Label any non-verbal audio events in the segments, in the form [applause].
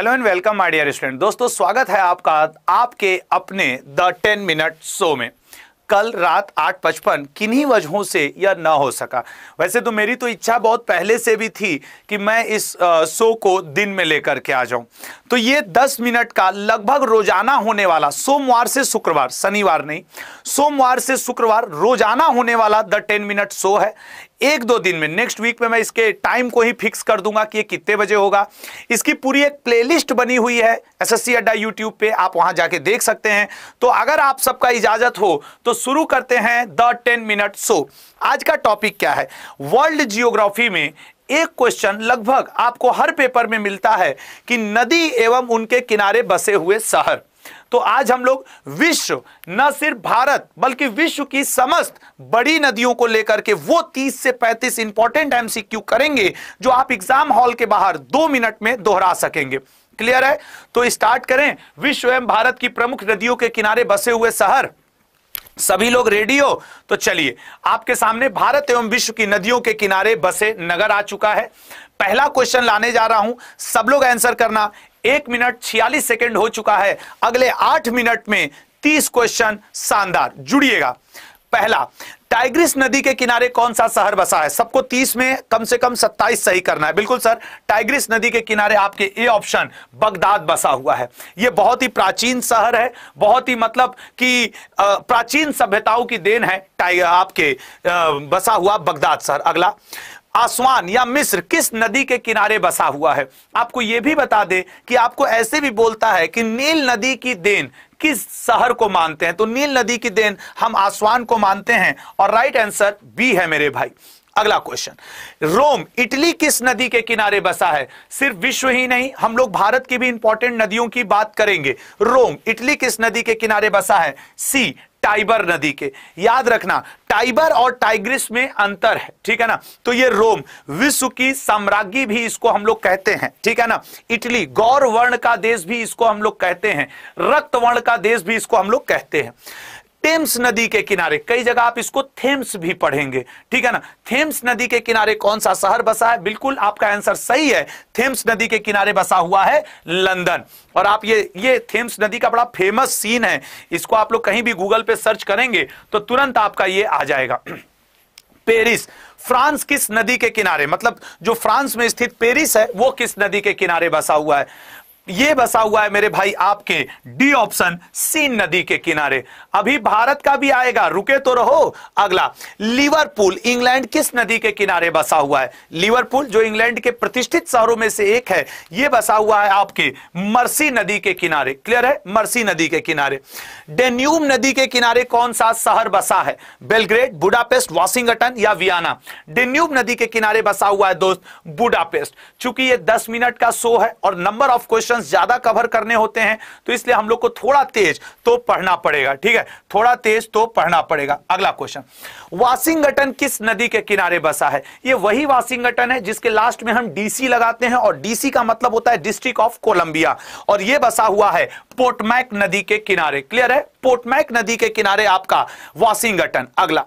hello and welcome my dear student दोस्तों स्वागत है आपका आपके अपने द टेन मिनट शो में कल रात आठ पचपन किन्हीं वजहों से यह न हो सका वैसे तो मेरी तो इच्छा बहुत पहले से भी थी कि मैं इस शो को दिन में लेकर के आ जाऊं तो ये दस मिनट का लगभग रोजाना होने वाला सोमवार से शुक्रवार शनिवार नहीं सोमवार से शुक्रवार रोजाना होने वाला द टेन मिनट शो है एक दो दिन में नेक्स्ट वीक में मैं इसके टाइम को ही फिक्स कर दूंगा कि ये कितने बजे होगा इसकी पूरी एक प्लेलिस्ट बनी हुई है एसएससी अड्डा यूट्यूब पे आप वहां जाके देख सकते हैं तो अगर आप सबका इजाजत हो तो शुरू करते हैं द टेन मिनट शो आज का टॉपिक क्या है वर्ल्ड जियोग्राफी में एक क्वेश्चन लगभग आपको हर पेपर में मिलता है कि नदी एवं उनके किनारे बसे हुए शहर तो आज हम लोग विश्व न सिर्फ भारत बल्कि विश्व की समस्त बड़ी नदियों को लेकर के वो 30 से 35 इंपॉर्टेंट एमसीक्यू करेंगे जो आप एग्जाम हॉल के बाहर दो मिनट में दोहरा सकेंगे क्लियर है तो स्टार्ट करें विश्व एवं भारत की प्रमुख नदियों के किनारे बसे हुए शहर सभी लोग रेडियो तो चलिए आपके सामने भारत एवं विश्व की नदियों के किनारे बसे नगर आ चुका है पहला क्वेश्चन लाने जा रहा हूं सब लोग आंसर करना एक मिनट छियालीस सेकेंड हो चुका है अगले आठ मिनट में तीस क्वेश्चन शानदार जुड़िएगा पहला टाइग्रिस नदी के किनारे कौन सा शहर बसा है सबको 30 में कम से कम 27 सही करना है बिल्कुल सर टाइग्रिस नदी के किनारे आपके ए ऑप्शन बगदाद बसा हुआ है यह बहुत ही प्राचीन शहर है बहुत ही मतलब कि प्राचीन सभ्यताओं की देन है आपके बसा हुआ बगदाद शहर अगला आसवान या मिस्र किस नदी के किनारे बसा हुआ है आपको यह भी बता दें कि आपको ऐसे भी बोलता है कि नील नदी की देन किस शहर को मानते हैं तो नील नदी की देन हम आसवान को मानते हैं और राइट आंसर बी है मेरे भाई अगला क्वेश्चन रोम इटली किस नदी के किनारे बसा है सिर्फ विश्व ही नहीं हम लोग भारत की भी इंपॉर्टेंट नदियों की बात करेंगे रोम इटली किस नदी के किनारे बसा है सी टाइबर नदी के याद रखना टाइबर और टाइग्रिस में अंतर है ठीक है ना तो ये रोम विश्व की साम्राज्ञी भी इसको हम लोग कहते हैं ठीक है ना इटली गौर वर्ण का देश भी इसको हम लोग कहते हैं रक्त वर्ण का देश भी इसको हम लोग कहते हैं टेम्स नदी के किनारे कई जगह आप इसको थेम्स भी पढ़ेंगे ठीक है ना थेम्स नदी के किनारे कौन सा शहर बसा है बिल्कुल आपका आंसर सही है थेम्स नदी के किनारे बसा हुआ है लंदन और आप ये ये थेम्स नदी का बड़ा फेमस सीन है इसको आप लोग कहीं भी गूगल पे सर्च करेंगे तो तुरंत आपका ये आ जाएगा [clears throat] पेरिस फ्रांस किस नदी के किनारे मतलब जो फ्रांस में स्थित पेरिस है वो किस नदी के किनारे बसा हुआ है ये बसा हुआ है मेरे भाई आपके डी ऑप्शन सीन नदी के किनारे अभी भारत का भी आएगा रुके तो रहो अगला लिवरपूल इंग्लैंड किस नदी के किनारे बसा हुआ है लिवरपूल जो इंग्लैंड के प्रतिष्ठित शहरों में से एक है यह बसा हुआ है आपके मर्सी नदी के किनारे क्लियर है मर्सी नदी के किनारे डेन्यूम नदी के किनारे कौन सा शहर बसा है बेलग्रेड बुडापेस्ट वॉशिंगटन या वियाना डेन्यूब नदी के किनारे बसा हुआ है दोस्त बुडापेस्ट चूंकि यह दस मिनट का शो है और नंबर ऑफ क्वेश्चन क्वेश्चंस ज्यादा कवर करने होते हैं तो इसलिए हम लोग को थोड़ा तेज तो पढ़ना पड़ेगा ठीक है थोड़ा तेज तो पढ़ना पड़ेगा अगला क्वेश्चन वाशिंगटन किस नदी के किनारे बसा है ये वही वाशिंगटन है जिसके लास्ट में हम डीसी लगाते हैं और डीसी का मतलब होता है डिस्ट्रिक्ट ऑफ कोलंबिया और यह बसा हुआ है पोर्टमैक नदी के किनारे क्लियर है पोर्टमैक नदी के किनारे आपका वाशिंगटन अगला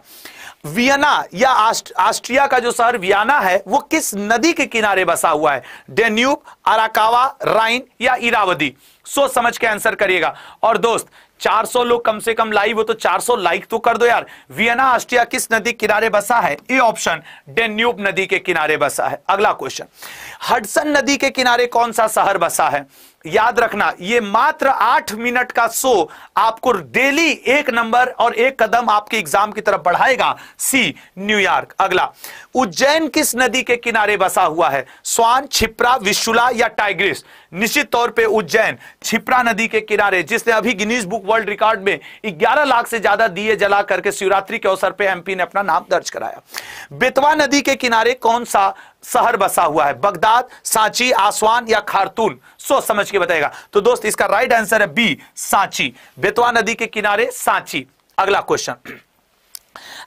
वियना या ऑस्ट्रिया का जो शहर वियना है वो किस नदी के किनारे बसा हुआ है डेन्यूब अराकावा राइन या इरावदी सोच समझ के आंसर करिएगा और दोस्त 400 लोग कम से कम लाइव हो तो 400 लाइक तो कर दो यार वियना ऑस्ट्रिया किस नदी किनारे बसा है ये ऑप्शन डेन्यूब नदी के किनारे बसा है अगला क्वेश्चन हडसन नदी के किनारे कौन सा शहर बसा है याद रखना ये मात्र आठ मिनट का शो आपको डेली एक नंबर और एक कदम आपके एग्जाम की तरफ बढ़ाएगा सी न्यूयॉर्क अगला उज्जैन किस नदी के किनारे बसा हुआ है स्वान छिप्रा विशुला या टाइग्रिस निश्चित तौर पे उज्जैन छिप्रा नदी के किनारे जिसने अभी गिनीज बुक वर्ल्ड रिकॉर्ड में ग्यारह लाख से ज्यादा दिए जला करके शिवरात्रि के अवसर पर एमपी ने अपना नाम दर्ज कराया बेतवा नदी के किनारे कौन सा शहर बसा हुआ है बगदाद सांची आसवान या खारतून सोच समझ के बताएगा तो दोस्त इसका राइट आंसर है बी सांची बेतवा नदी के किनारे सांची अगला क्वेश्चन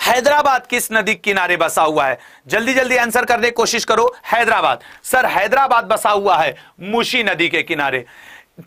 हैदराबाद किस नदी किनारे बसा हुआ है जल्दी जल्दी आंसर करने की कोशिश करो हैदराबाद सर हैदराबाद बसा हुआ है मुशी नदी के किनारे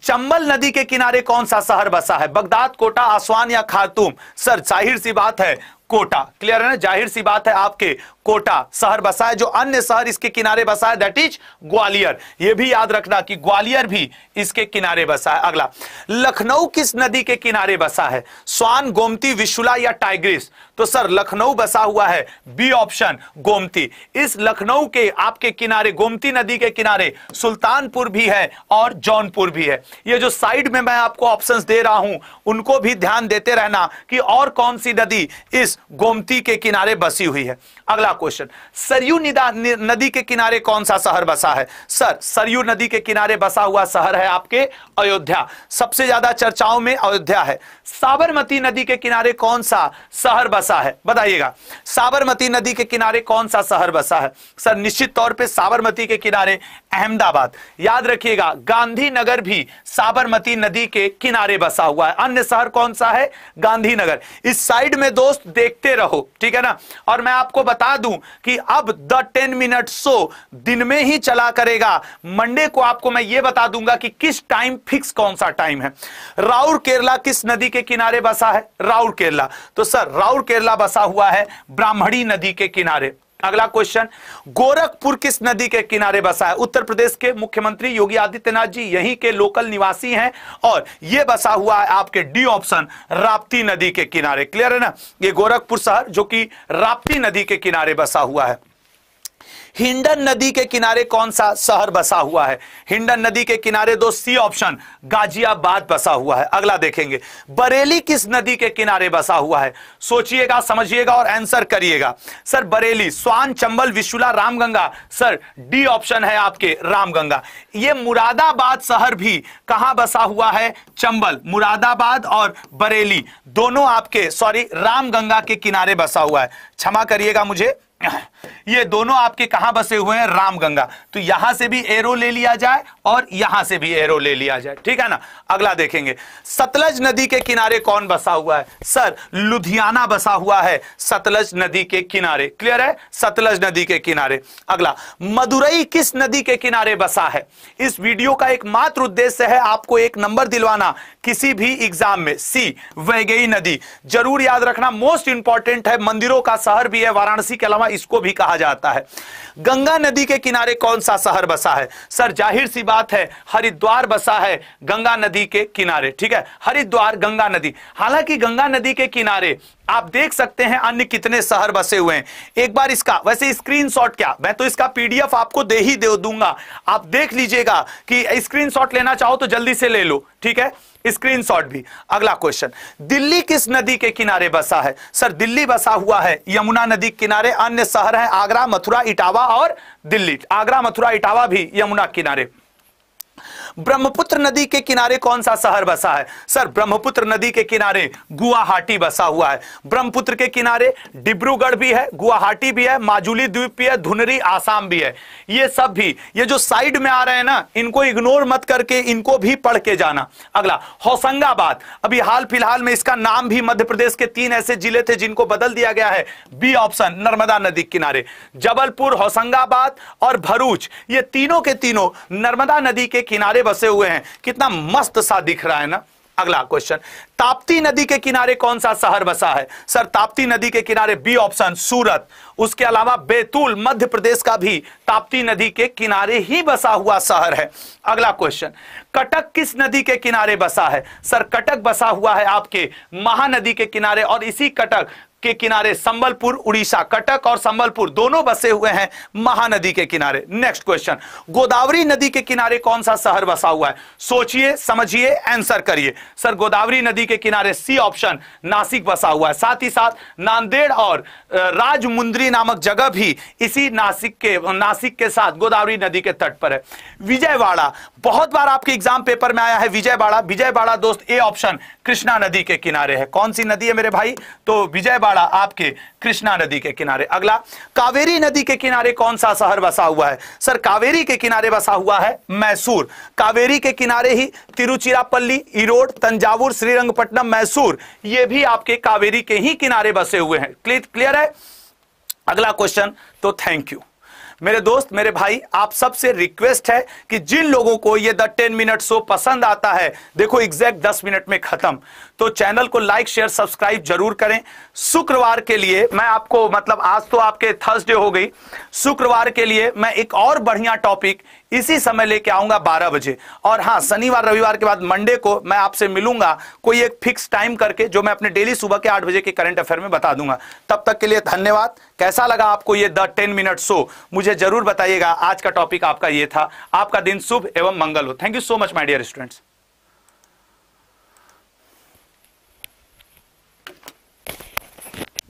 चंबल नदी के किनारे कौन सा शहर बसा है बगदाद कोटा आसवान या खारतूम सर जाहिर सी बात है कोटा क्लियर है ना जाहिर सी बात है आपके कोटा शहर बसा है जो अन्य शहर इसके किनारे बसा है दैट इज ग्वालियर यह भी याद रखना कि ग्वालियर भी इसके किनारे बसा है अगला लखनऊ किस नदी के किनारे बसा है स्वान गोमती विशुला या टाइग्रिस तो सर लखनऊ बसा हुआ है बी ऑप्शन गोमती इस लखनऊ के आपके किनारे गोमती नदी के किनारे सुल्तानपुर भी है और जौनपुर भी है ये जो साइड में मैं आपको ऑप्शंस दे रहा हूं उनको भी ध्यान देते रहना कि और कौन सी नदी इस गोमती के किनारे बसी हुई है अगला क्वेश्चन सरयू नदी के किनारे कौन सा शहर बसा है सर सरयू नदी के किनारे बसा हुआ शहर है आपके अयोध्या सबसे ज्यादा चर्चाओं में अयोध्या है साबरमती नदी के किनारे कौन सा शहर बसा है बताइएगा साबरमती नदी के किनारे कौन सा शहर बसा है सर निश्चित तौर पर साबरमती के किनारे अहमदाबाद याद रखिएगा गांधीनगर भी साबरमती नदी के किनारे बसा हुआ है अन्य शहर कौन सा है गांधीनगर इस साइड में दोस्त देख देखते रहो ठीक है ना और मैं आपको बता दूं कि अब द टेन मिनट शो दिन में ही चला करेगा मंडे को आपको मैं ये बता दूंगा कि किस टाइम फिक्स कौन सा टाइम है राउर केरला किस नदी के किनारे बसा है राउर केरला तो सर राउर केरला बसा हुआ है ब्राह्मणी नदी के किनारे अगला क्वेश्चन गोरखपुर किस नदी के किनारे बसा है उत्तर प्रदेश के मुख्यमंत्री योगी आदित्यनाथ जी यहीं के लोकल निवासी हैं और यह बसा हुआ है आपके डी ऑप्शन राप्ती नदी के किनारे क्लियर है ना ये गोरखपुर शहर जो कि राप्ती नदी के किनारे बसा हुआ है हिंडन नदी के किनारे कौन सा शहर बसा हुआ है हिंडन नदी के किनारे दो सी ऑप्शन गाजियाबाद बसा हुआ है अगला देखेंगे बरेली किस नदी के किनारे बसा हुआ है सोचिएगा समझिएगा और आंसर करिएगा सर बरेली स्वान चंबल विशुला रामगंगा सर डी ऑप्शन है आपके रामगंगा ये मुरादाबाद शहर भी कहां बसा हुआ है चंबल मुरादाबाद और बरेली दोनों आपके सॉरी रामगंगा के किनारे बसा हुआ है क्षमा करिएगा मुझे ये दोनों आपके कहां बसे हुए हैं रामगंगा तो यहां से भी एरो ले लिया जाए और यहां से भी एरो ले लिया जाए ठीक है ना अगला देखेंगे सतलज नदी के किनारे कौन बसा हुआ है सर लुधियाना बसा हुआ है सतलज नदी के किनारे क्लियर है सतलज नदी के किनारे अगला मदुरई किस नदी के किनारे बसा है इस वीडियो का एकमात्र उद्देश्य है आपको एक नंबर दिलवाना किसी भी एग्जाम में सी वैगई नदी जरूर याद रखना मोस्ट इंपॉर्टेंट है मंदिरों का शहर भी है वाराणसी के अलावा इसको भी भी कहा जाता है गंगा नदी के किनारे कौन सा शहर बसा है सर जाहिर सी बात है हरिद्वार बसा है गंगा नदी के किनारे ठीक है हरिद्वार गंगा नदी हालांकि गंगा नदी के किनारे आप देख सकते हैं अन्य कितने शहर बसे हुए हैं एक बार इसका वैसे स्क्रीनशॉट क्या मैं तो इसका पीडीएफ आपको दे ही दे दूंगा आप देख लीजिएगा कि स्क्रीनशॉट लेना चाहो तो जल्दी से ले लो ठीक है स्क्रीनशॉट भी अगला क्वेश्चन दिल्ली किस नदी के किनारे बसा है सर दिल्ली बसा हुआ है यमुना नदी किनारे अन्य शहर है आगरा मथुरा इटावा और दिल्ली आगरा मथुरा इटावा भी यमुना किनारे ब्रह्मपुत्र नदी के किनारे कौन सा शहर बसा है सर ब्रह्मपुत्र नदी के किनारे गुवाहाटी बसा हुआ है ब्रह्मपुत्र के किनारे डिब्रूगढ़ भी है गुवाहाटी भी है माजुली द्वीप भी है धुनरी आसाम भी है ये सब भी ये जो साइड में आ रहे हैं ना इनको इग्नोर मत करके इनको भी पढ़ के जाना अगला होशंगाबाद अभी हाल फिलहाल में इसका नाम भी मध्य प्रदेश के तीन ऐसे जिले थे जिनको बदल दिया गया है बी ऑप्शन नर्मदा नदी किनारे जबलपुर होशंगाबाद और भरूच ये तीनों के तीनों नर्मदा नदी के किनारे किनारे बसे हुए हैं कितना मस्त सा दिख रहा है ना अगला क्वेश्चन ताप्ती नदी के किनारे कौन सा शहर बसा है सर ताप्ती नदी के किनारे बी ऑप्शन सूरत उसके अलावा बैतूल मध्य प्रदेश का भी ताप्ती नदी के किनारे ही बसा हुआ शहर है अगला क्वेश्चन कटक किस नदी के किनारे बसा है सर कटक बसा हुआ है आपके महानदी के किनारे और इसी कटक के किनारे संबलपुर उड़ीसा कटक और संबलपुर दोनों बसे हुए हैं महानदी के किनारे नेक्स्ट क्वेश्चन गोदावरी नदी के किनारे कौन सा शहर बसा हुआ है सोचिए समझिए आंसर करिए सर गोदावरी नदी के किनारे सी ऑप्शन नासिक बसा हुआ है साथ ही साथ नांदेड़ और राजमुंद्री नामक जगह भी इसी नासिक के नासिक के साथ गोदावरी नदी के तट पर है विजयवाड़ा बहुत बार आपके एग्जाम पेपर में आया है विजयवाड़ा विजयवाड़ा दोस्त ए ऑप्शन कृष्णा नदी के किनारे है कौन सी नदी है मेरे भाई तो विजयवाड़ा छिंदवाड़ा आपके कृष्णा नदी के किनारे अगला कावेरी नदी के किनारे कौन सा शहर बसा हुआ है सर कावेरी के किनारे बसा हुआ है मैसूर कावेरी के किनारे ही तिरुचिरापल्ली इरोड तंजावुर श्रीरंगपट्टनम मैसूर ये भी आपके कावेरी के ही किनारे बसे हुए हैं क्लियर है अगला क्वेश्चन तो थैंक यू मेरे दोस्त मेरे भाई आप सबसे रिक्वेस्ट है कि जिन लोगों को ये द टेन मिनट शो पसंद आता है देखो एग्जैक्ट दस मिनट में खत्म तो चैनल को लाइक शेयर सब्सक्राइब जरूर करें शुक्रवार के लिए मैं आपको मतलब आज तो आपके थर्सडे हो गई शुक्रवार के लिए मैं एक और बढ़िया टॉपिक इसी समय लेके आऊंगा बारह बजे और हाँ शनिवार रविवार के बाद मंडे को मैं आपसे मिलूंगा कोई एक फिक्स टाइम करके जो मैं अपने डेली सुबह के आठ बजे के करंट अफेयर में बता दूंगा तब तक के लिए धन्यवाद कैसा लगा आपको ये द टेन मिनट शो मुझे जरूर बताइएगा आज का टॉपिक आपका ये था आपका दिन शुभ एवं मंगल हो thank you so much my dear students